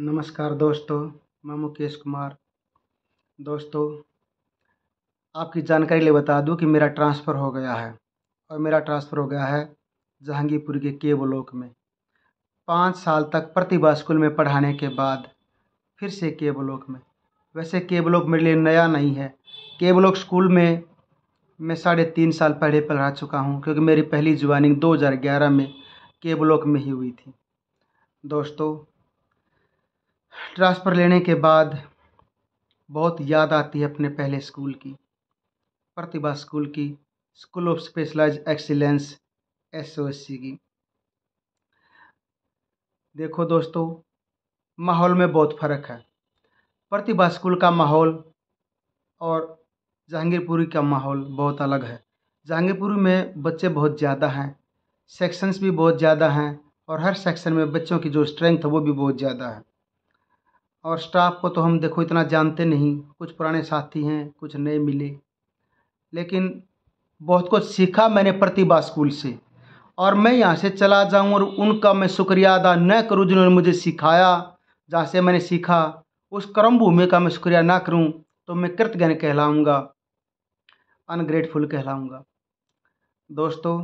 नमस्कार दोस्तों मैं मुकेश कुमार दोस्तों आपकी जानकारी लिए बता दूं कि मेरा ट्रांसफ़र हो गया है और मेरा ट्रांसफ़र हो गया है जहांगीरपुर के के ब्लॉक में पाँच साल तक प्रतिभा स्कूल में पढ़ाने के बाद फिर से के ब्लॉक में वैसे के ब्लॉक मेरे लिए नया नहीं है के ब्लॉक स्कूल में मैं साढ़े तीन साल पहले पढ़ा चुका हूँ क्योंकि मेरी पहली ज्वाइनिंग दो में के ब्लॉक में ही हुई थी दोस्तों ट्रांसफ़र लेने के बाद बहुत याद आती है अपने पहले स्कूल की प्रतिभा स्कूल की school of specialised excellence S O S C की देखो दोस्तों माहौल में बहुत फ़र्क है प्रतिभा स्कूल का माहौल और जहांगीरपुरी का माहौल बहुत अलग है जहांगीरपुरी में बच्चे बहुत ज़्यादा हैं सेक्शंस भी बहुत ज़्यादा हैं और हर सेक्शन में बच्चों की जो स्ट्रेंथ है वो भी बहुत ज़्यादा है और स्टाफ को तो हम देखो इतना जानते नहीं कुछ पुराने साथी हैं कुछ नए मिले लेकिन बहुत कुछ सीखा मैंने प्रतिभा स्कूल से और मैं यहाँ से चला जाऊँ और उनका मैं शुक्रिया अदा न करूँ जिन्होंने मुझे सिखाया जहाँ से मैंने सीखा उस कर्म भूमि का मैं शुक्रिया ना करूँ तो मैं कृतज्ञ कहलाऊँगा अनग्रेटफुल कहलाऊँगा दोस्तों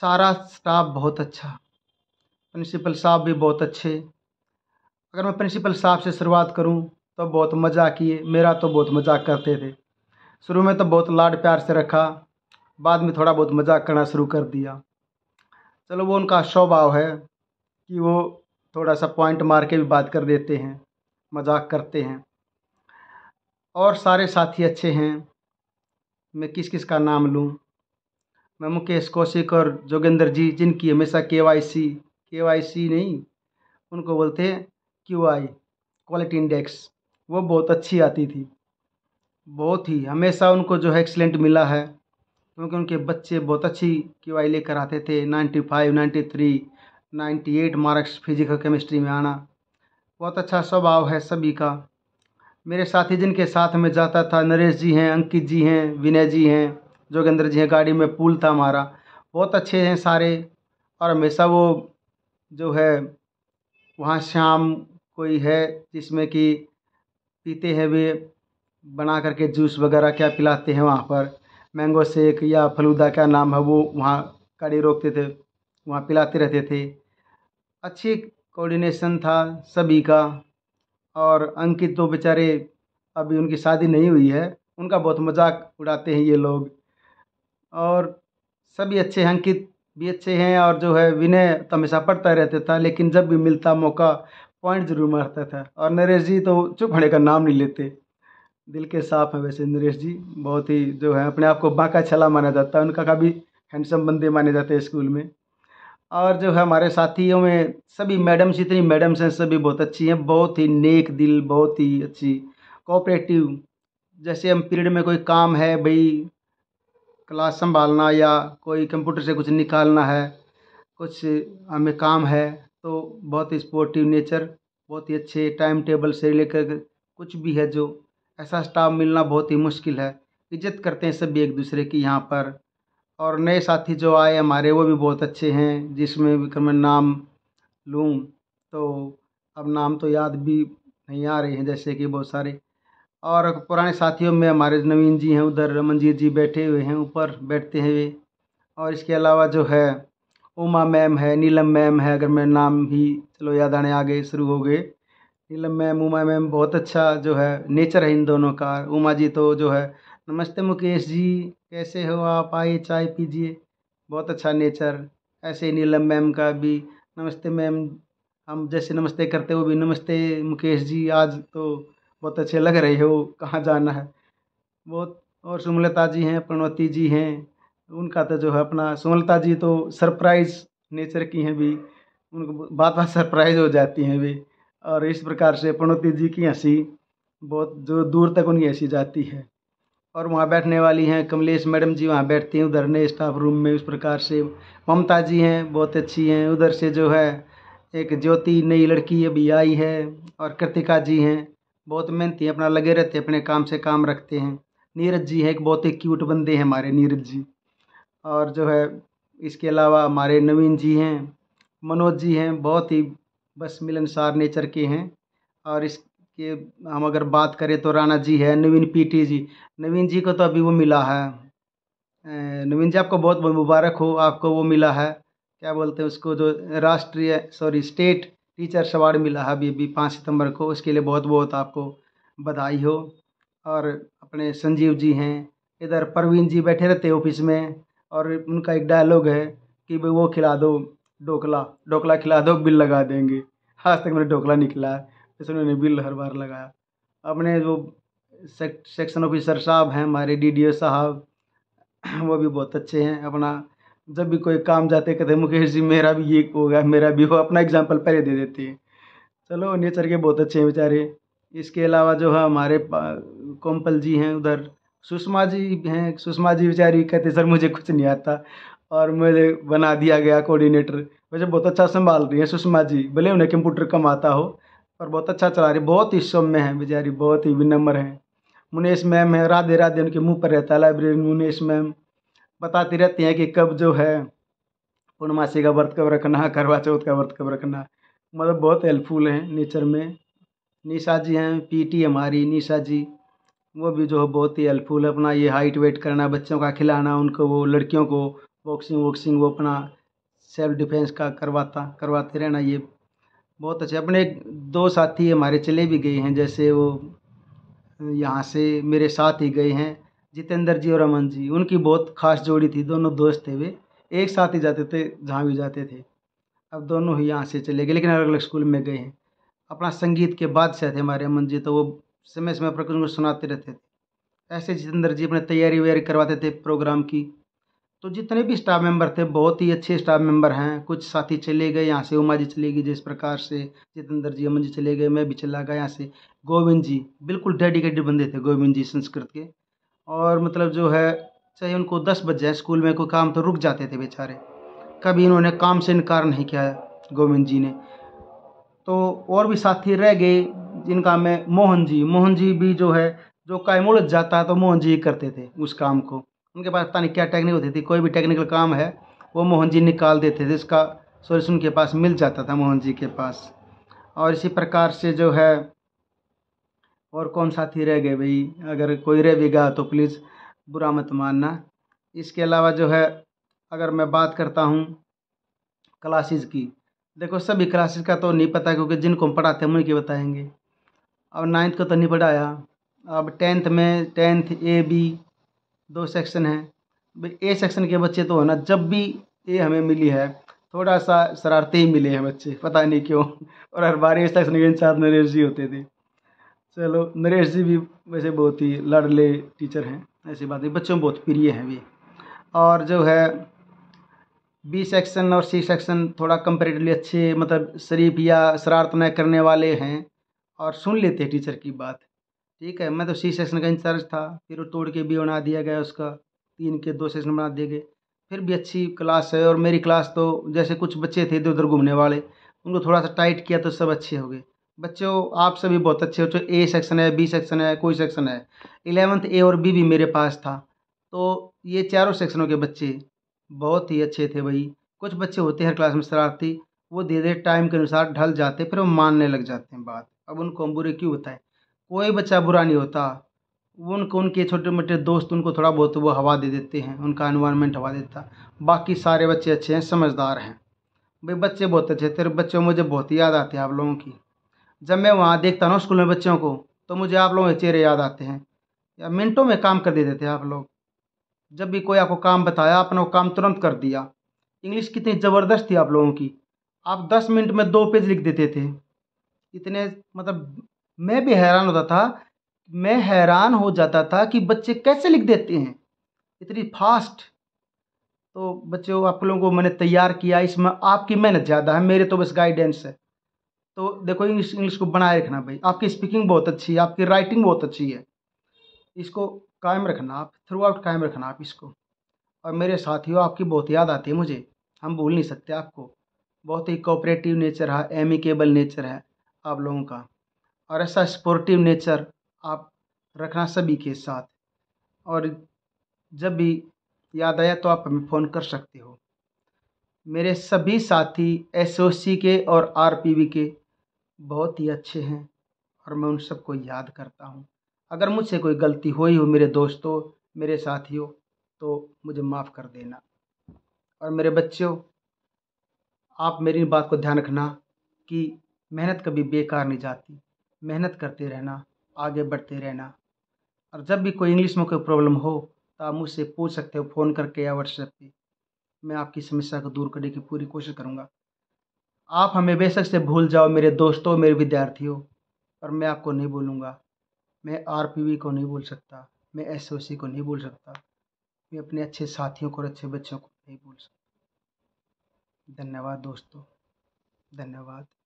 सारा स्टाफ बहुत अच्छा प्रिंसिपल साहब भी बहुत अच्छे अगर मैं प्रिंसिपल साहब से शुरुआत करूँ तो बहुत मजाक किए मेरा तो बहुत मजाक करते थे शुरू में तो बहुत लाड प्यार से रखा बाद में थोड़ा बहुत मजाक करना शुरू कर दिया चलो वो उनका स्वभाव है कि वो थोड़ा सा पॉइंट मार के भी बात कर देते हैं मजाक करते हैं और सारे साथी अच्छे हैं मैं किस किस का नाम लूँ मैं मुकेश कौशिक और जोगेंद्र जी जिनकी हमेशा के वाई सी के वाई सी नहीं उनको बोलते हैं क्यू आई क्वालिटी इंडेक्स वो बहुत अच्छी आती थी बहुत ही हमेशा उनको जो है एक्सलेंट मिला है क्योंकि उनके बच्चे बहुत अच्छी क्यू आई लेकर आते थे ninety five ninety three ninety eight marks physical chemistry में आना बहुत अच्छा स्वभाव है सभी का मेरे साथी जिनके साथ में जाता था नरेश जी हैं अंकित जी हैं विनय जी हैं जोगेंद्र जी हैं गाड़ी में पुल था हमारा बहुत अच्छे हैं सारे और हमेशा वो जो है वहाँ शाम कोई है जिसमें कि पीते हैं वे बना करके जूस वगैरह क्या पिलाते हैं वहाँ पर मैंगो शेक या फलूदा क्या नाम है वो वहाँ गाड़ी रोकते थे वहाँ पिलाते रहते थे अच्छी कोऑर्डिनेशन था सभी का और अंकित तो बेचारे अभी उनकी शादी नहीं हुई है उनका बहुत मजाक उड़ाते हैं ये लोग और सभी अच्छे हैं अंकित भी अच्छे हैं और जो है विनय तो हमेशा पढ़ता रहता था लेकिन जब भी मिलता मौका पॉइंट ज़रूर मारता था और नरेश जी तो चुप होने का नाम नहीं लेते दिल के साफ हैं वैसे नरेश जी बहुत ही जो है अपने आप को बाका छला माना जाता है उनका काफ़ी हैंडसम बंदे माने जाते हैं स्कूल में और जो है हमारे साथियों में सभी मैडम्स जितनी मैडम्स हैं सभी बहुत अच्छी हैं बहुत ही नेक दिल बहुत ही अच्छी कोऑपरेटिव जैसे हम पीरियड में कोई काम है भाई क्लास संभालना या कोई कंप्यूटर से कुछ निकालना है कुछ हमें काम है तो बहुत ही स्पोर्टिव नेचर बहुत ही अच्छे टाइम टेबल से लेकर कुछ भी है जो ऐसा स्टाफ मिलना बहुत ही मुश्किल है इज़्ज़त करते हैं सभी एक दूसरे की यहाँ पर और नए साथी जो आए हमारे वो भी बहुत अच्छे हैं जिसमें भी मैं नाम लूँ तो अब नाम तो याद भी नहीं आ रहे हैं जैसे कि बहुत सारे और पुराने साथियों में हमारे नवीन जी हैं उधर रमनजीत जी बैठे हुए हैं ऊपर बैठते हैं वे और इसके अलावा जो है उमा मैम है नीलम मैम है अगर मैं नाम ही चलो याद आने आगे शुरू हो गए नीलम मैम उमा मैम बहुत अच्छा जो है नेचर है इन दोनों का उमा जी तो जो है नमस्ते मुकेश जी कैसे हो आप आइए चाय पीजिए बहुत अच्छा नेचर ऐसे ही नीलम मैम का भी नमस्ते मैम हम जैसे नमस्ते करते हो भी नमस्ते मुकेश जी आज तो बहुत अच्छे लग रहे हो कहाँ जाना है बहुत और सुमलता जी हैं प्रणवती जी हैं उनका तो जो है अपना सुमलता जी तो सरप्राइज़ नेचर की हैं भी उनको बात बात सरप्राइज़ हो जाती हैं भी और इस प्रकार से प्रणोती जी की हंसी बहुत जो दूर तक उनकी हंसी जाती है और वहाँ बैठने वाली हैं कमलेश मैडम जी वहाँ बैठती हैं उधर ने स्टाफ रूम में उस प्रकार से ममता जी हैं बहुत अच्छी हैं उधर से जो है एक ज्योति नई लड़की अभी आई है और कृतिका जी हैं बहुत मेहनती हैं अपना लगे रहते हैं अपने काम से काम रखते हैं नीरज जी हैं एक बहुत ही क्यूट बंदे हैं हमारे नीरज जी और जो है इसके अलावा हमारे नवीन जी हैं मनोज जी हैं बहुत ही बस मिलनसार नेचर के हैं और इसके हम अगर बात करें तो राणा जी है नवीन पी टी जी नवीन जी को तो अभी वो मिला है नवीन जी आपको बहुत बहुत मुबारक हो आपको वो मिला है क्या बोलते हैं उसको जो राष्ट्रीय सॉरी स्टेट टीचर्स अवार्ड मिला है अभी अभी पाँच सितंबर को उसके लिए बहुत बहुत आपको बधाई हो और अपने संजीव जी हैं इधर परवीन जी बैठे रहते ऑफिस में और उनका एक डायलॉग है कि भाई वो खिला दो ढोकला ढोकला खिला दो बिल लगा देंगे आज तक मैंने ढोकला नहीं खिलाया जैसे उन्होंने बिल हर बार लगाया अपने जो सेक्शन ऑफिसर साहब हैं हमारे डी साहब वो भी बहुत अच्छे हैं अपना जब भी कोई काम जाते कहते मुकेश जी मेरा भी ये हो गया मेरा भी हो अपना एग्जाम्पल पहले दे देते हैं चलो नेचर के बहुत अच्छे हैं बेचारे इसके अलावा जो है हमारे कोम्पल जी हैं उधर सुषमा जी हैं सुषमा जी बेचारी कहते सर मुझे कुछ नहीं आता और मुझे बना दिया गया कोऑर्डिनेटर वैसे बहुत अच्छा संभाल रही है सुषमा जी भले उन्हें कंप्यूटर कम आता हो पर बहुत अच्छा चला रही बहुत ही सौम्य है बेचारी बहुत ही विनम्र हैं मुनेश मैम है राधे राधे उनके मुंह पर रहता है लाइब्रेरी मुनेश मैम बताती रहती हैं कि कब जो है पूर्णमासी का व्रत कब रखना करवा चौथ का व्रत कब रखना मतलब बहुत हेल्पफुल हैं नेचर में निशा जी हैं पीटी हमारी निशा जी वो भी जो है बहुत ही हेल्पफुल है अपना ये हाइट वेट करना बच्चों का खिलाना उनको वो लड़कियों को बॉक्सिंग वॉक्सिंग वो अपना सेल्फ डिफेंस का करवाता करवाते रहना ये बहुत अच्छे अपने दो साथी हमारे चले भी गए हैं जैसे वो यहाँ से मेरे साथ ही गए हैं जितेंद्र जी और अमन जी उनकी बहुत खास जोड़ी थी दोनों दोस्त थे वे एक साथ ही जाते थे जहाँ भी जाते थे अब दोनों ही यहाँ से चले गए लेकिन अलग अलग स्कूल में गए हैं अपना संगीत के बाद थे हमारे अमन जी तो वो समय समय पर कुछ सुनाते रहते थे ऐसे जितेंद्र जी अपने तैयारी वैयारी करवाते थे प्रोग्राम की तो जितने भी स्टाफ मेंबर थे बहुत ही अच्छे स्टाफ मेंबर हैं कुछ साथी चले गए यहाँ से उमा जी चले गई जिस प्रकार से जितेंद्र जी अमन जी चले गए मैं भी चला गया यहाँ से गोविंद जी बिल्कुल डेडिकेटेड बंदे थे गोविंद जी संस्कृत के और मतलब जो है चाहे उनको दस बज जाए स्कूल में कोई काम तो रुक जाते थे बेचारे कभी इन्होंने काम से इनकार नहीं किया गोविंद जी ने तो और भी साथी रह गए जिनका मैं मोहन जी मोहन जी भी जो है जो कायम उलझ जाता है तो मोहन जी ही करते थे उस काम को उनके पास पता नहीं क्या टेक्निक होती थी कोई भी टेक्निकल काम है वो मोहन जी निकाल देते थे इसका सोल्यूशन के पास मिल जाता था मोहन जी के पास और इसी प्रकार से जो है और कौन साथी रह गए भाई अगर कोई रह भी गया तो प्लीज़ बुरा मत मानना इसके अलावा जो है अगर मैं बात करता हूँ क्लासेस की देखो सभी क्लासेस का तो नहीं पता क्योंकि जिनको हम पढ़ाते हैं उन्हीं के बताएंगे अब नाइन्थ का तो नहीं पढ़ाया अब टेंथ में टेंथ ए बी दो सेक्शन हैं भाई ए सेक्शन के बच्चे तो है ना जब भी ए हमें मिली है थोड़ा सा शरारते ही मिले हैं बच्चे पता नहीं क्यों और हर बार ए सेक्शन के साथ नरेश जी होते थे चलो नरेश जी भी वैसे बहुत ही लड़ले टीचर हैं ऐसी बात नहीं बच्चों में बहुत प्रिय हैं भी और जो है बी सेक्शन और सी सेक्शन थोड़ा कंपेरेटिवली अच्छे मतलब शरीफ या शरारत न करने वाले हैं और सुन लेते हैं टीचर की बात ठीक है मैं तो सी सेक्शन का इंचार्ज था फिर वो तोड़ के भी बना दिया गया उसका तीन के दो सेक्शन बना दिए गए फिर भी अच्छी क्लास है और मेरी क्लास तो जैसे कुछ बच्चे थे इधर उधर घूमने वाले उनको थोड़ा सा टाइट किया तो सब अच्छे हो गए बच्चों आप सभी बहुत अच्छे हो जो ए सेक्शन है बी सेक्शन है कोई सेक्शन है इलेवंथ ए और बी भी मेरे पास था तो ये चारों सेक्शनों के बच्चे बहुत ही अच्छे थे भाई कुछ बच्चे होते हैं हर क्लास में शरारती वो धीरे धीरे टाइम के अनुसार ढल जाते फिर वो मानने लग जाते हैं बात अब उनको हम बुरे क्यों बताएं कोई बच्चा बुरा नहीं होता उनको उनके छोटे मोटे दोस्त उनको थोड़ा बहुत वो हवा दे देते हैं उनका इन्वायरमेंट हवा देता बाकी सारे बच्चे अच्छे हैं समझदार हैं भाई बच्चे बहुत अच्छे तेरे बच्चों मुझे बहुत याद आते हैं आप लोगों की जब मैं वहाँ देखता ना स्कूल में बच्चों को तो मुझे आप लोगों के चेहरे याद आते हैं या मिनटों में काम कर दे देते हैं आप लोग जब भी कोई आपको काम बताया आपने वो काम तुरंत कर दिया इंग्लिश कितनी ज़बरदस्त थी आप लोगों की आप दस मिनट में दो पेज लिख देते थे इतने मतलब मैं भी हैरान होता था मैं हैरान हो जाता था कि बच्चे कैसे लिख देते हैं इतनी फास्ट तो बच्चों आप लोगों को मैंने तैयार किया इसमें आपकी मेहनत ज़्यादा है मेरे तो बस गाइडेंस है तो देखो इंग्लिश इंग्लिश को बनाए रखना भाई आपकी स्पीकिंग बहुत अच्छी है आपकी राइटिंग बहुत अच्छी है इसको कायम रखना आप थ्रू आउट कायम रखना आप इसको और मेरे साथियों आपकी बहुत याद आती है मुझे हम भूल नहीं सकते आपको बहुत ही कोऑपरेटिव नेचर है एमिकेबल नेचर है आप लोगों का और ऐसा स्पोर्टिव नेचर आप रखना सभी के साथ और जब भी याद आया तो आप हमें फ़ोन कर सकते हो मेरे सभी साथी एसओसी के और वी के बहुत ही अच्छे हैं और मैं उन सबको याद करता हूँ अगर मुझसे कोई गलती हुई हो मेरे दोस्तों मेरे साथियों तो मुझे माफ़ कर देना और मेरे बच्चों आप मेरी बात को ध्यान रखना कि मेहनत कभी बेकार नहीं जाती मेहनत करते रहना आगे बढ़ते रहना और जब भी कोई इंग्लिश में कोई प्रॉब्लम हो तो आप मुझसे पूछ सकते हो फ़ोन करके या व्हाट्सएप पे मैं आपकी समस्या को दूर करने की पूरी कोशिश करूँगा आप हमें बेशक से भूल जाओ मेरे दोस्तों मेरे विद्यार्थियों पर मैं आपको नहीं भूलूँगा मैं आर को नहीं भूल सकता मैं एस को नहीं भूल सकता मैं अपने अच्छे साथियों को और अच्छे बच्चों को नहीं भूल सकता धन्यवाद दोस्तों धन्यवाद